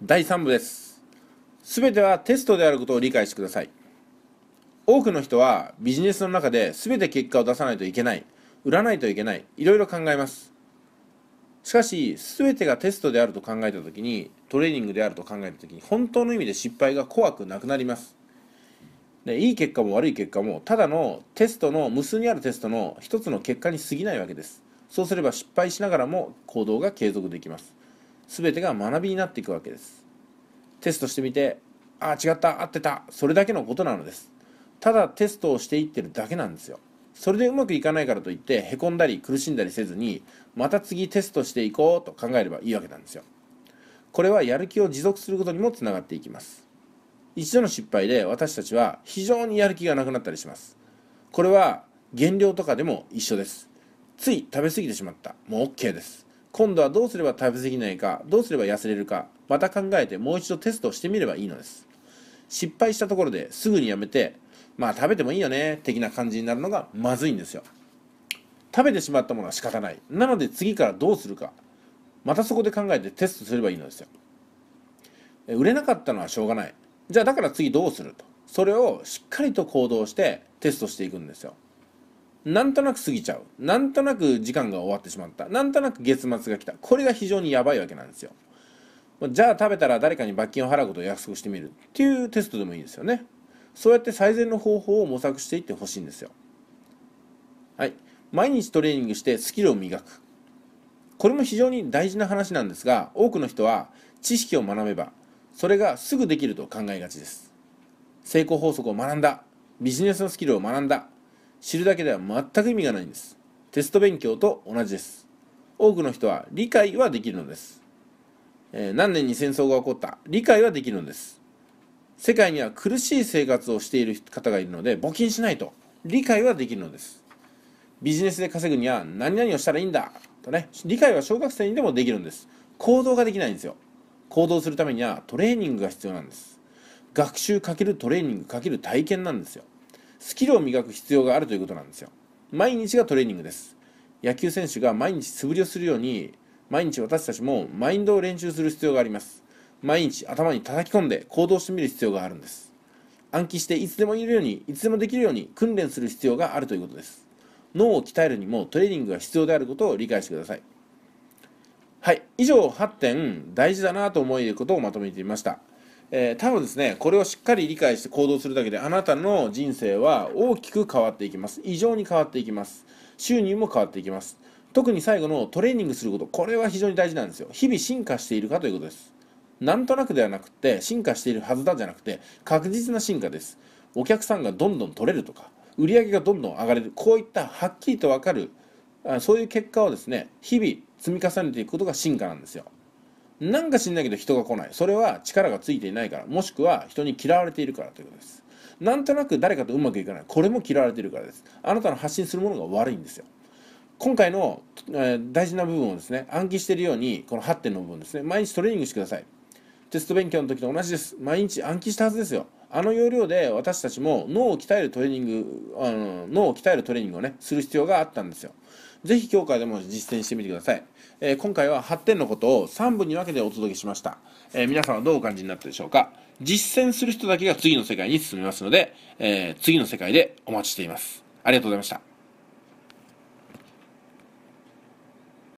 第3部です全てはテストであることを理解してください多くの人はビジネスの中で全て結果を出さないといけない売らないといけないいろいろ考えますしかし全てがテストであると考えた時にトレーニングであると考えた時に本当の意味で失敗が怖くなくなりますでいい結果も悪い結果もただのテストの無数にあるテストの一つの結果に過ぎないわけですそうすれば失敗しながらも行動が継続できます全てが学びになっていくわけですテストしてみてああ違った合ってたそれだけのことなのですただテストをしていってるだけなんですよそれでうまくいかないからといってへこんだり苦しんだりせずにまた次テストしていこうと考えればいいわけなんですよこれはやる気を持続することにもつながっていきます一度の失敗で私たちは非常にやる気がなくなったりしますこれは減量とかでも一緒ですつい食べ過ぎてしまったもう OK です今度はどうすれば食べ過ぎないかどうすれば痩せれるかまた考えてもう一度テストしてみればいいのです失敗したところですぐにやめてまあ食べてもいいよね的な感じになるのがまずいんですよ食べてしまったものは仕方ないなので次からどうするかまたそこで考えてテストすればいいのですよ売れなかったのはしょうがないじゃあだから次どうするとそれをしっかりと行動してテストしていくんですよなんとなく過ぎちゃう。なんとなく時間が終わってしまった。なんとなく月末が来た。これが非常にやばいわけなんですよ。じゃあ食べたら誰かに罰金を払うことを約束してみるっていうテストでもいいですよね。そうやって最善の方法を模索していってほしいんですよ。はい。毎日トレーニングしてスキルを磨く。これも非常に大事な話なんですが、多くの人は知識を学べば、それがすぐできると考えがちです。成功法則を学んだ。ビジネスのスキルを学んだ。知るだけでは全く意味がないんですテスト勉強と同じです多くの人は理解はできるのです、えー、何年に戦争が起こった理解はできるのです世界には苦しい生活をしている方がいるので募金しないと理解はできるのですビジネスで稼ぐには何々をしたらいいんだとね理解は小学生にでもできるんです行動ができないんですよ行動するためにはトレーニングが必要なんです学習かけるトレーニングかける体験なんですよスキルを磨く必要があるということなんですよ毎日がトレーニングです野球選手が毎日素振りをするように毎日私たちもマインドを練習する必要があります毎日頭に叩き込んで行動してみる必要があるんです暗記していつでもいるようにいつでもできるように訓練する必要があるということです脳を鍛えるにもトレーニングが必要であることを理解してくださいはい以上8点大事だなと思えることをまとめてみましたえー、多分ですね、これをしっかり理解して行動するだけで、あなたの人生は大きく変わっていきます。異常に変わっていきます。収入も変わっていきます。特に最後のトレーニングすること、これは非常に大事なんですよ。日々進化しているかということです。なんとなくではなくて、進化しているはずだじゃなくて、確実な進化です。お客さんがどんどん取れるとか、売り上げがどんどん上がれる、こういったはっきりとわかる、そういう結果をですね、日々積み重ねていくことが進化なんですよ。なんか知んないけど人が来ない。それは力がついていないから、もしくは人に嫌われているからということです。なんとなく誰かとうまくいかない。これも嫌われているからです。あなたの発信するものが悪いんですよ。今回の、えー、大事な部分をですね、暗記しているように、この8点の部分ですね、毎日トレーニングしてください。テスト勉強の時と同じです。毎日暗記したはずですよ。あの要領で私たちも脳を鍛えるトレーニング、あの脳を鍛えるトレーニングをね、する必要があったんですよ。ぜひ今日からでも実践してみてください。えー、今回は8点のことを3分に分けてお届けしました。えー、皆さんはどうお感じになったでしょうか実践する人だけが次の世界に進みますので、えー、次の世界でお待ちしています。ありがとうございました。